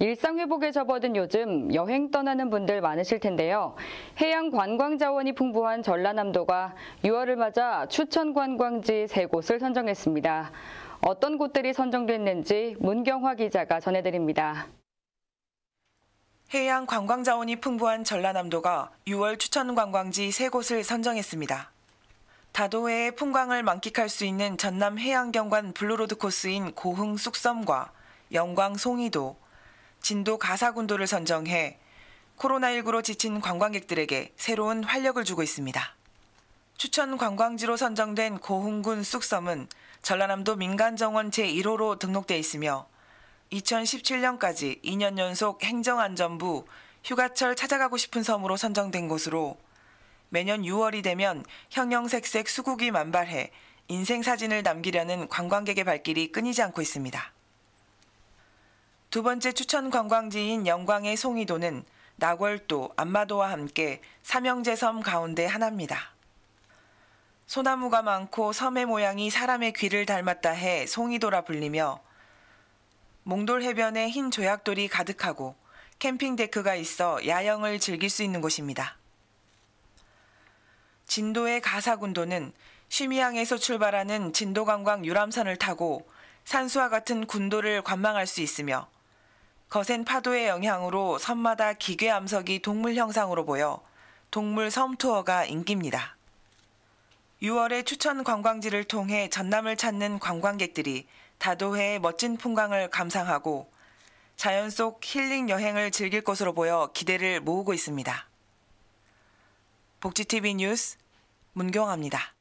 일상회복에 접어든 요즘 여행 떠나는 분들 많으실 텐데요. 해양 관광 자원이 풍부한 전라남도가 6월을 맞아 추천 관광지 3 곳을 선정했습니다. 어떤 곳들이 선정됐는지 문경화 기자가 전해드립니다. 해양 관광 자원이 풍부한 전라남도가 6월 추천 관광지 3 곳을 선정했습니다. 다도해의 풍광을 만끽할 수 있는 전남 해양경관 블루로드 코스인 고흥 쑥섬과 영광 송이도, 진도 가사군도를 선정해 코로나19로 지친 관광객들에게 새로운 활력을 주고 있습니다. 추천 관광지로 선정된 고흥군 쑥섬은 전라남도 민간정원 제1호로 등록돼 있으며 2017년까지 2년 연속 행정안전부 휴가철 찾아가고 싶은 섬으로 선정된 곳으로 매년 6월이 되면 형형색색 수국이 만발해 인생 사진을 남기려는 관광객의 발길이 끊이지 않고 있습니다. 두 번째 추천 관광지인 영광의 송이도는 나월도 안마도와 함께 삼형제섬 가운데 하나입니다. 소나무가 많고 섬의 모양이 사람의 귀를 닮았다 해 송이도라 불리며 몽돌 해변에 흰 조약돌이 가득하고 캠핑 데크가 있어 야영을 즐길 수 있는 곳입니다. 진도의 가사군도는 쉬미양에서 출발하는 진도관광 유람선을 타고 산수와 같은 군도를 관망할 수 있으며 거센 파도의 영향으로 섬마다 기괴 암석이 동물 형상으로 보여 동물 섬 투어가 인기입니다. 6월에 추천 관광지를 통해 전남을 찾는 관광객들이 다도해의 멋진 풍광을 감상하고 자연 속 힐링 여행을 즐길 것으로 보여 기대를 모으고 있습니다. 복지TV 뉴스 문경아입니다.